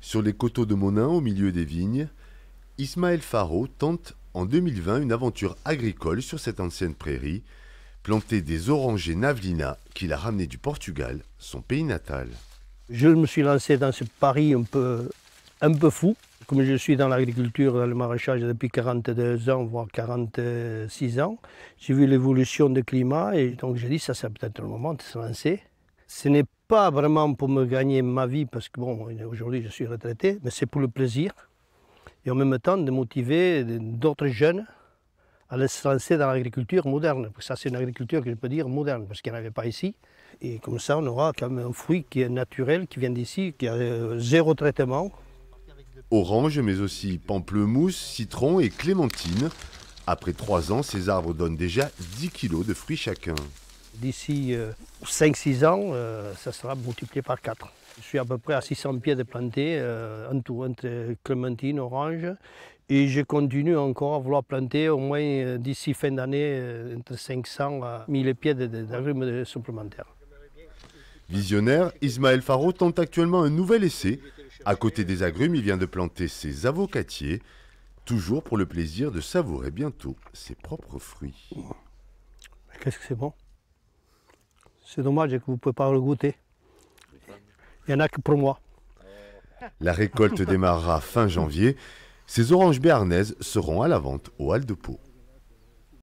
Sur les coteaux de Monin, au milieu des vignes, Ismaël Faro tente en 2020 une aventure agricole sur cette ancienne prairie, planter des orangers Navlina qu'il a ramenés du Portugal, son pays natal. Je me suis lancé dans ce pari un peu, un peu fou. Comme je suis dans l'agriculture, dans le maraîchage depuis 42 ans, voire 46 ans, j'ai vu l'évolution du climat et donc j'ai dit ça, c'est peut-être le moment de se lancer. Ce n'est pas vraiment pour me gagner ma vie, parce que bon, aujourd'hui je suis retraité, mais c'est pour le plaisir et en même temps de motiver d'autres jeunes à se lancer dans l'agriculture moderne. Ça, c'est une agriculture que je peux dire moderne, parce qu'il n'y en avait pas ici. Et comme ça, on aura quand même un fruit qui est naturel, qui vient d'ici, qui a euh, zéro traitement. Orange, mais aussi pamplemousse, citron et clémentine. Après trois ans, ces arbres donnent déjà 10 kilos de fruits chacun. D'ici 5-6 euh, ans, euh, ça sera multiplié par 4. Je suis à peu près à 600 pieds de plantés, en euh, tout, entre clémentine, orange. Et je continue encore à vouloir planter au moins d'ici fin d'année entre 500 à 1000 pieds d'agrumes supplémentaires. Visionnaire, Ismaël Faro tente actuellement un nouvel essai. À côté des agrumes, il vient de planter ses avocatiers, toujours pour le plaisir de savourer bientôt ses propres fruits. Qu'est-ce que c'est bon c'est dommage que vous ne pouvez pas le goûter. Il n'y en a que pour moi. La récolte démarrera fin janvier. Ces oranges béarnaises seront à la vente au Hall de Pau.